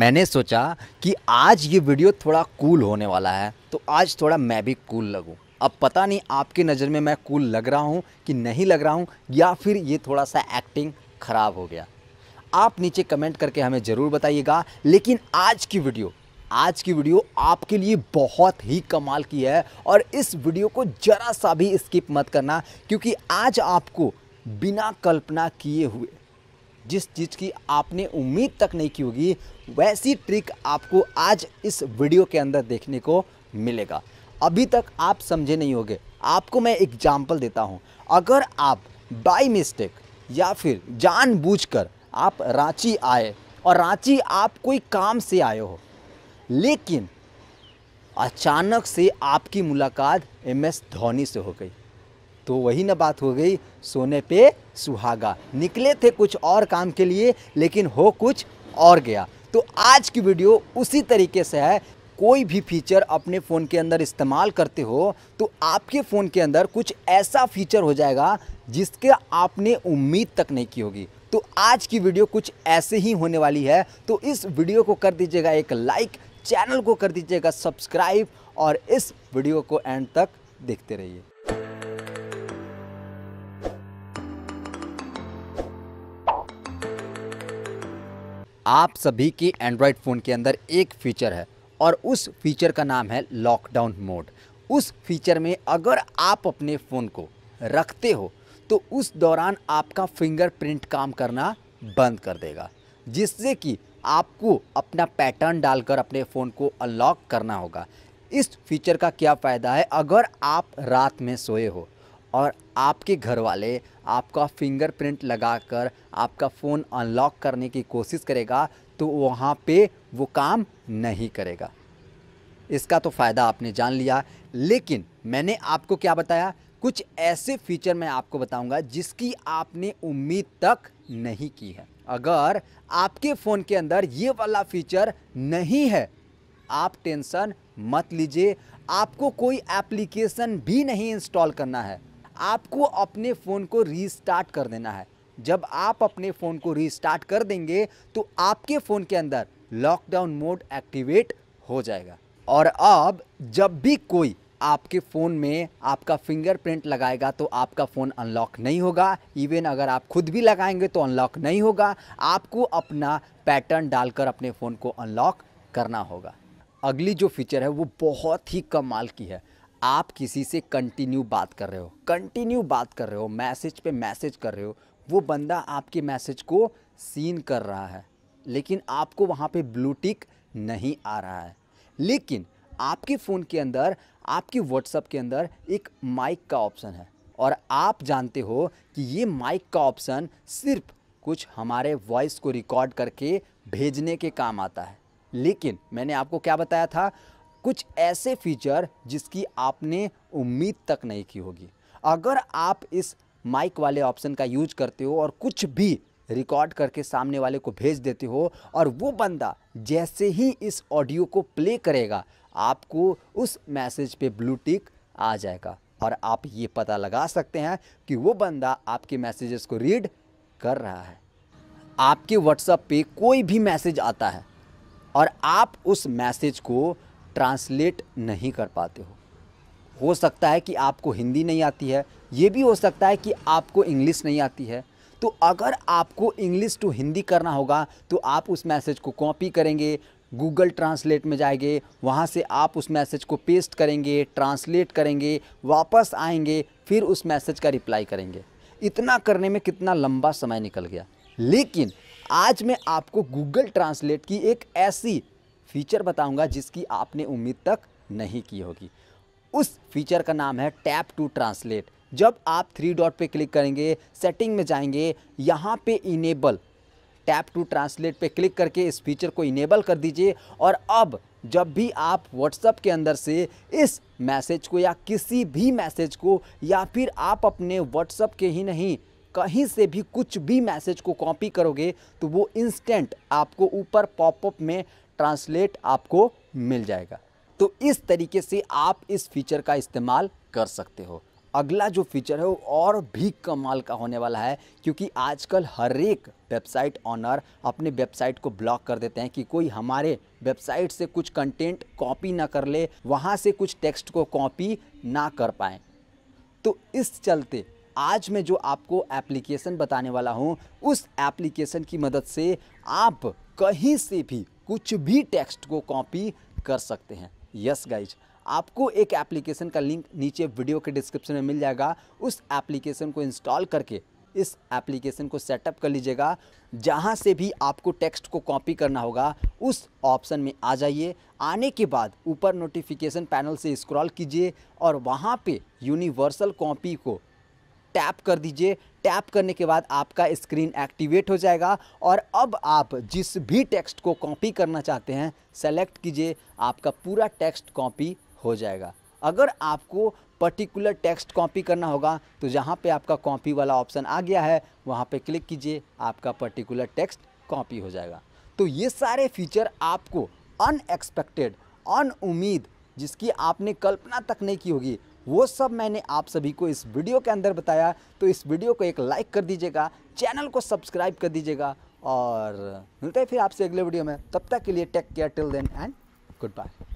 मैंने सोचा कि आज ये वीडियो थोड़ा कूल होने वाला है तो आज थोड़ा मैं भी कूल लगूँ अब पता नहीं आपकी नज़र में मैं कूल लग रहा हूँ कि नहीं लग रहा हूँ या फिर ये थोड़ा सा एक्टिंग ख़राब हो गया आप नीचे कमेंट करके हमें ज़रूर बताइएगा लेकिन आज की वीडियो आज की वीडियो आपके लिए बहुत ही कमाल की है और इस वीडियो को ज़रा सा भी स्किप मत करना क्योंकि आज आपको बिना कल्पना किए हुए जिस चीज़ की आपने उम्मीद तक नहीं की होगी वैसी ट्रिक आपको आज इस वीडियो के अंदर देखने को मिलेगा अभी तक आप समझे नहीं होंगे आपको मैं एग्जाम्पल देता हूँ अगर आप बाई मिस्टेक या फिर जानबूझकर आप रांची आए और रांची आप कोई काम से आए हो लेकिन अचानक से आपकी मुलाकात एम एस धोनी से हो गई तो वही ना बात हो गई सोने पे सुहागा निकले थे कुछ और काम के लिए लेकिन हो कुछ और गया तो आज की वीडियो उसी तरीके से है कोई भी फीचर अपने फ़ोन के अंदर इस्तेमाल करते हो तो आपके फ़ोन के अंदर कुछ ऐसा फीचर हो जाएगा जिसके आपने उम्मीद तक नहीं की होगी तो आज की वीडियो कुछ ऐसे ही होने वाली है तो इस वीडियो को कर दीजिएगा एक लाइक चैनल को कर दीजिएगा सब्सक्राइब और इस वीडियो को एंड तक देखते रहिए आप सभी की एंड्रॉयड फ़ोन के अंदर एक फ़ीचर है और उस फीचर का नाम है लॉकडाउन मोड उस फीचर में अगर आप अपने फ़ोन को रखते हो तो उस दौरान आपका फिंगरप्रिंट काम करना बंद कर देगा जिससे कि आपको अपना पैटर्न डालकर अपने फ़ोन को अनलॉक करना होगा इस फीचर का क्या फ़ायदा है अगर आप रात में सोए हो और आपके घर वाले आपका फिंगरप्रिंट लगाकर आपका फ़ोन अनलॉक करने की कोशिश करेगा तो वहाँ पे वो काम नहीं करेगा इसका तो फ़ायदा आपने जान लिया लेकिन मैंने आपको क्या बताया कुछ ऐसे फीचर मैं आपको बताऊंगा जिसकी आपने उम्मीद तक नहीं की है अगर आपके फ़ोन के अंदर ये वाला फीचर नहीं है आप टेंशन मत लीजिए आपको कोई एप्लीकेशन भी नहीं इंस्टॉल करना है आपको अपने फ़ोन को रीस्टार्ट कर देना है जब आप अपने फ़ोन को रीस्टार्ट कर देंगे तो आपके फ़ोन के अंदर लॉकडाउन मोड एक्टिवेट हो जाएगा और अब जब भी कोई आपके फ़ोन में आपका फिंगरप्रिंट लगाएगा तो आपका फ़ोन अनलॉक नहीं होगा इवन अगर आप खुद भी लगाएंगे तो अनलॉक नहीं होगा आपको अपना पैटर्न डालकर अपने फ़ोन को अनलॉक करना होगा अगली जो फीचर है वो बहुत ही कमाल की है आप किसी से कंटिन्यू बात कर रहे हो कंटिन्यू बात कर रहे हो मैसेज पे मैसेज कर रहे हो वो बंदा आपके मैसेज को सीन कर रहा है लेकिन आपको वहाँ पे ब्लू टिक नहीं आ रहा है लेकिन आपके फ़ोन के अंदर आपके व्हाट्सअप के अंदर एक माइक का ऑप्शन है और आप जानते हो कि ये माइक का ऑप्शन सिर्फ कुछ हमारे वॉइस को रिकॉर्ड करके भेजने के काम आता है लेकिन मैंने आपको क्या बताया था कुछ ऐसे फीचर जिसकी आपने उम्मीद तक नहीं की होगी अगर आप इस माइक वाले ऑप्शन का यूज करते हो और कुछ भी रिकॉर्ड करके सामने वाले को भेज देते हो और वो बंदा जैसे ही इस ऑडियो को प्ले करेगा आपको उस मैसेज पे ब्लू टिक आ जाएगा और आप ये पता लगा सकते हैं कि वो बंदा आपके मैसेजेस को रीड कर रहा है आपके व्हाट्सएप पे कोई भी मैसेज आता है और आप उस मैसेज को ट्रांसलेट नहीं कर पाते हो हो सकता है कि आपको हिंदी नहीं आती है ये भी हो सकता है कि आपको इंग्लिश नहीं आती है तो अगर आपको इंग्लिश टू हिंदी करना होगा तो आप उस मैसेज को कॉपी करेंगे गूगल ट्रांसलेट में जाएंगे वहाँ से आप उस मैसेज को पेस्ट करेंगे ट्रांसलेट करेंगे वापस आएंगे फिर उस मैसेज का रिप्लाई करेंगे इतना करने में कितना लंबा समय निकल गया लेकिन आज मैं आपको गूगल ट्रांसलेट की एक ऐसी फीचर बताऊंगा जिसकी आपने उम्मीद तक नहीं की होगी उस फीचर का नाम है टैप टू ट्रांसलेट जब आप थ्री डॉट पे क्लिक करेंगे सेटिंग में जाएंगे यहाँ पे इनेबल टैप टू ट्रांसलेट पे क्लिक करके इस फीचर को इनेबल कर दीजिए और अब जब भी आप व्हाट्सएप के अंदर से इस मैसेज को या किसी भी मैसेज को या फिर आप अपने व्हाट्सअप के ही नहीं कहीं से भी कुछ भी मैसेज को कॉपी करोगे तो वो इंस्टेंट आपको ऊपर पॉपअप में ट्रांसलेट आपको मिल जाएगा तो इस तरीके से आप इस फीचर का इस्तेमाल कर सकते हो अगला जो फीचर है वो और भी कमाल का होने वाला है क्योंकि आजकल हर एक वेबसाइट ऑनर अपने वेबसाइट को ब्लॉक कर देते हैं कि कोई हमारे वेबसाइट से कुछ कंटेंट कॉपी ना कर ले वहाँ से कुछ टेक्स्ट को कॉपी ना कर पाए तो इस चलते आज मैं जो आपको एप्लीकेशन बताने वाला हूँ उस एप्लीकेशन की मदद से आप कहीं से भी कुछ भी टेक्स्ट को कॉपी कर सकते हैं यस गाइज आपको एक एप्लीकेशन का लिंक नीचे वीडियो के डिस्क्रिप्शन में मिल जाएगा उस एप्लीकेशन को इंस्टॉल करके इस एप्लीकेशन को सेटअप कर लीजिएगा जहाँ से भी आपको टेक्स्ट को कॉपी करना होगा उस ऑप्शन में आ जाइए आने के बाद ऊपर नोटिफिकेशन पैनल से स्क्रॉल कीजिए और वहाँ पे यूनिवर्सल कॉपी को टैप कर दीजिए टैप करने के बाद आपका स्क्रीन एक्टिवेट हो जाएगा और अब आप जिस भी टेक्स्ट को कॉपी करना चाहते हैं सेलेक्ट कीजिए आपका पूरा टेक्स्ट कॉपी हो जाएगा अगर आपको पर्टिकुलर टेक्स्ट कॉपी करना होगा तो जहाँ पे आपका कॉपी वाला ऑप्शन आ गया है वहाँ पे क्लिक कीजिए आपका पर्टिकुलर टेक्स्ट कॉपी हो जाएगा तो ये सारे फीचर आपको अनएक्सपेक्टेड अन उम्मीद जिसकी आपने कल्पना तक नहीं की होगी वो सब मैंने आप सभी को इस वीडियो के अंदर बताया तो इस वीडियो को एक लाइक कर दीजिएगा चैनल को सब्सक्राइब कर दीजिएगा और मिलते हैं फिर आपसे अगले वीडियो में तब तक के लिए take care till then and good bye